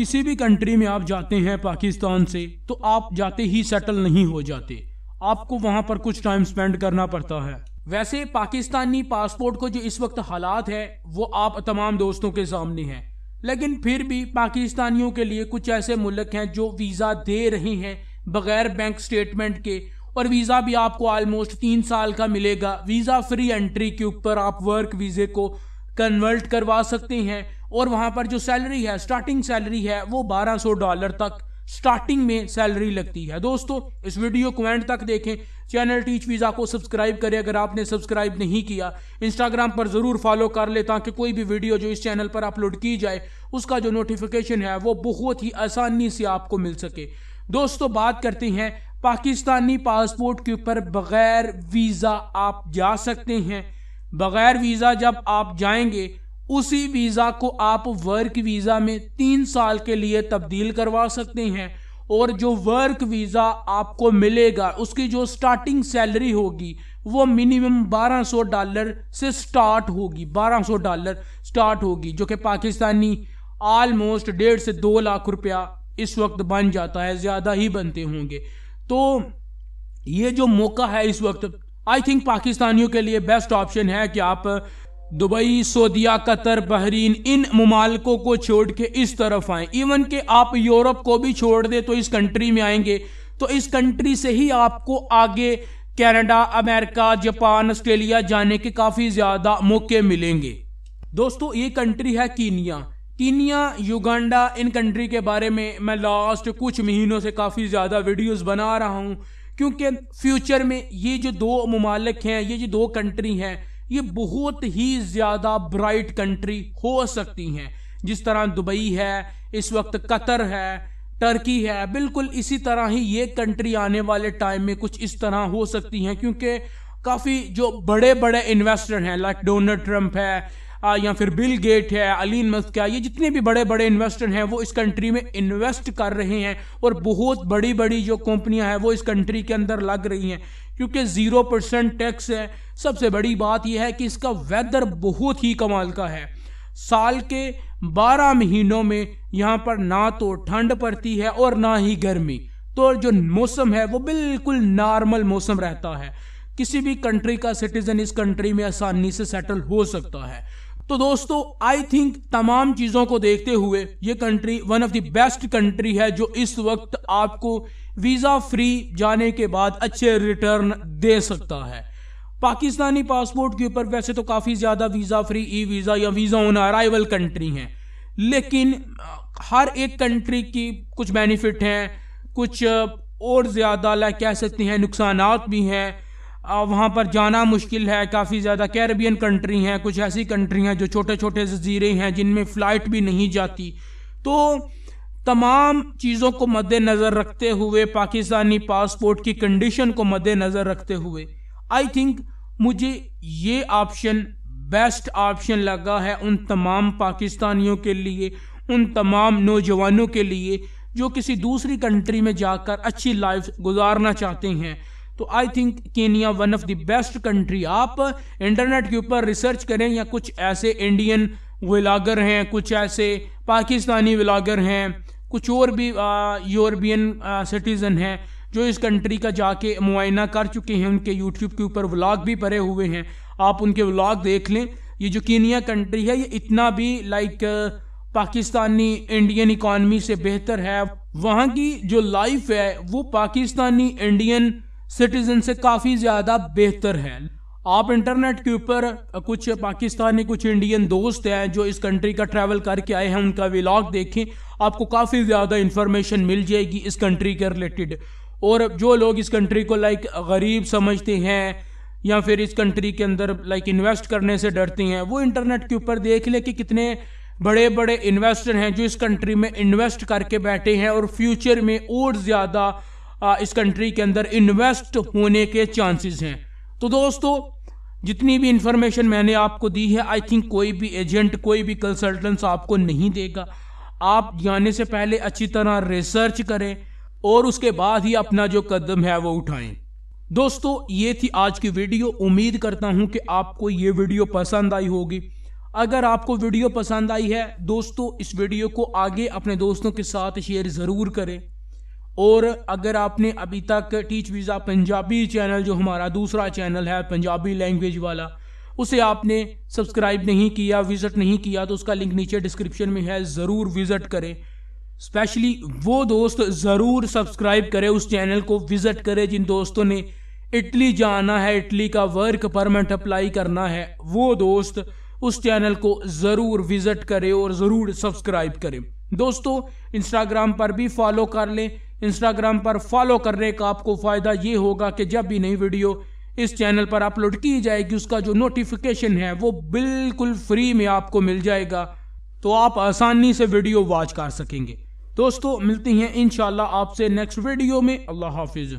किसी भी कंट्री में आप जाते हैं पाकिस्तान से तो आप जाते ही सेटल नहीं हो जाते आपको वहां पर कुछ टाइम स्पेंड करना पड़ता है वैसे पाकिस्तानी पासपोर्ट को जो इस वक्त हालात है वो आप तमाम दोस्तों के सामने है लेकिन फिर भी पाकिस्तानियों के लिए कुछ ऐसे मुल्क हैं जो वीज़ा दे रहे हैं बगैर बैंक स्टेटमेंट के और वीज़ा भी आपको आलमोस्ट तीन साल का मिलेगा वीज़ा फ्री एंट्री के ऊपर आप वर्क वीज़े को कन्वर्ट करवा सकते हैं और वहाँ पर जो सैलरी है स्टार्टिंग सैलरी है वो 1200 डॉलर तक स्टार्टिंग में सैलरी लगती है दोस्तों इस वीडियो को एंड तक देखें चैनल टीच वीज़ा को सब्सक्राइब करें अगर आपने सब्सक्राइब नहीं किया इंस्टाग्राम पर ज़रूर फॉलो कर ले ताकि कोई भी वीडियो जो इस चैनल पर अपलोड की जाए उसका जो नोटिफिकेशन है वो बहुत ही आसानी से आपको मिल सके दोस्तों बात करते हैं पाकिस्तानी पासपोर्ट के ऊपर बगैर वीज़ा आप जा सकते हैं बगैर वीज़ा जब आप जाएंगे उसी वीज़ा को आप वर्क वीज़ा में तीन साल के लिए तब्दील करवा सकते हैं और जो वर्क वीज़ा आपको मिलेगा उसकी जो स्टार्टिंग सैलरी होगी वो मिनिमम 1200 डॉलर से स्टार्ट होगी 1200 डॉलर स्टार्ट होगी जो कि पाकिस्तानी आलमोस्ट डेढ़ से दो लाख रुपया इस वक्त बन जाता है ज़्यादा ही बनते होंगे तो ये जो मौका है इस वक्त आई थिंक पाकिस्तानियों के लिए बेस्ट ऑप्शन है कि आप दुबई सऊदिया कतर बहरीन इन ममालकों को छोड़ के इस तरफ आए इवन के आप यूरोप को भी छोड़ दें तो इस कंट्री में आएंगे तो इस कंट्री से ही आपको आगे कनाडा अमेरिका जापान ऑस्ट्रेलिया जाने के काफ़ी ज़्यादा मौके मिलेंगे दोस्तों ये कंट्री है कीनिया कीनिया युगांडा इन कंट्री के बारे में मैं लास्ट कुछ महीनों से काफ़ी ज़्यादा वीडियोस बना रहा हूँ क्योंकि फ्यूचर में ये जो दो ममालिक हैं ये जो दो कंट्री हैं ये बहुत ही ज़्यादा ब्राइट कंट्री हो सकती हैं जिस तरह दुबई है इस वक्त कतर है टर्की है बिल्कुल इसी तरह ही ये कंट्री आने वाले टाइम में कुछ इस तरह हो सकती हैं क्योंकि काफ़ी जो बड़े बड़े इन्वेस्टर हैं लाइक डोनाल्ड ट्रंप है या फिर बिल गेट है अलीन मस्क है ये जितने भी बड़े बड़े इन्वेस्टर हैं वो इस कंट्री में इन्वेस्ट कर रहे हैं और बहुत बड़ी बड़ी जो कंपनियां हैं वो इस कंट्री के अंदर लग रही हैं क्योंकि ज़ीरो परसेंट टैक्स है सबसे बड़ी बात यह है कि इसका वेदर बहुत ही कमाल का है साल के बारह महीनों में यहाँ पर ना तो ठंड पड़ती है और ना ही गर्मी तो जो मौसम है वो बिल्कुल नॉर्मल मौसम रहता है किसी भी कंट्री का सिटीज़न इस कंट्री में आसानी से सेटल हो सकता है तो दोस्तों आई थिंक तमाम चीजों को देखते हुए ये country one of the best country है जो इस वक्त आपको वीजा फ्री जाने के बाद अच्छे रिटर्न दे सकता है पाकिस्तानी पासपोर्ट के ऊपर वैसे तो काफी ज्यादा वीजा फ्री ई वीजा या वीजा ऑन अराइवल कंट्री हैं लेकिन हर एक कंट्री की कुछ बेनिफिट हैं कुछ और ज्यादा लाइक कह सकते हैं नुकसान भी हैं वहाँ पर जाना मुश्किल है काफ़ी ज़्यादा कैरबियन कंट्री हैं कुछ ऐसी कंट्री हैं जो छोटे छोटे जजीरे हैं जिनमें फ़्लाइट भी नहीं जाती तो तमाम चीज़ों को मद्देनज़र रखते हुए पाकिस्तानी पासपोर्ट की कंडीशन को मद्देनज़र रखते हुए आई थिंक मुझे ये ऑप्शन बेस्ट ऑप्शन लगा है उन तमाम पाकिस्तानियों के लिए उन तमाम नौजवानों के लिए जो किसी दूसरी कंट्री में जाकर अच्छी लाइफ गुजारना चाहते हैं तो I think Kenya one of the best country आप इंटरनेट के ऊपर रिसर्च करें या कुछ ऐसे इंडियन व्लागर हैं कुछ ऐसे पाकिस्तानी व्लागर हैं कुछ और भी यूरोपियन सिटीज़न हैं जो इस कंट्री का जाके मुआयना कर चुके हैं उनके यूट्यूब के ऊपर व्लाग भी भरे हुए हैं आप उनके व्लाग देख लें ये जो कीनिया कंट्री है ये इतना भी लाइक पाकिस्तानी इंडियन इकॉनमी से बेहतर है वहाँ की जो लाइफ है वो पाकिस्तानी इंडियन सिटीजन से काफ़ी ज़्यादा बेहतर है आप इंटरनेट के ऊपर कुछ पाकिस्तानी कुछ इंडियन दोस्त हैं जो इस कंट्री का ट्रैवल करके आए हैं उनका व्लॉग देखें आपको काफ़ी ज़्यादा इन्फॉर्मेशन मिल जाएगी इस कंट्री के रिलेटेड और जो लोग इस कंट्री को लाइक गरीब समझते हैं या फिर इस कंट्री के अंदर लाइक इन्वेस्ट करने से डरते हैं वो इंटरनेट के ऊपर देख ले कि कितने बड़े बड़े इन्वेस्टर हैं जो इस कंट्री में इन्वेस्ट करके बैठे हैं और फ्यूचर में और ज़्यादा इस कंट्री के अंदर इन्वेस्ट होने के चांसेस हैं तो दोस्तों जितनी भी इंफॉर्मेशन मैंने आपको दी है आई थिंक कोई भी एजेंट कोई भी कंसल्टेंट्स आपको नहीं देगा आप जाने से पहले अच्छी तरह रिसर्च करें और उसके बाद ही अपना जो कदम है वो उठाएं दोस्तों ये थी आज की वीडियो उम्मीद करता हूँ कि आपको ये वीडियो पसंद आई होगी अगर आपको वीडियो पसंद आई है दोस्तों इस वीडियो को आगे अपने दोस्तों के साथ शेयर ज़रूर करें और अगर आपने अभी तक टीच वीज़ा पंजाबी चैनल जो हमारा दूसरा चैनल है पंजाबी लैंग्वेज वाला उसे आपने सब्सक्राइब नहीं किया विज़िट नहीं किया तो उसका लिंक नीचे डिस्क्रिप्शन में है ज़रूर विज़िट करें स्पेशली वो दोस्त ज़रूर सब्सक्राइब करें उस चैनल को विज़िट करें जिन दोस्तों ने इटली जाना है इटली का वर्क परमिट अप्लाई करना है वो दोस्त उस चैनल को ज़रूर विज़िट करें और ज़रूर सब्सक्राइब करें दोस्तों इंस्टाग्राम पर भी फॉलो कर लें इंस्टाग्राम पर फॉलो करने का आपको फ़ायदा ये होगा कि जब भी नई वीडियो इस चैनल पर अपलोड की जाएगी उसका जो नोटिफिकेशन है वो बिल्कुल फ्री में आपको मिल जाएगा तो आप आसानी से वीडियो वॉच कर सकेंगे दोस्तों मिलती हैं इन आपसे नेक्स्ट वीडियो में अल्लाह हाफिज़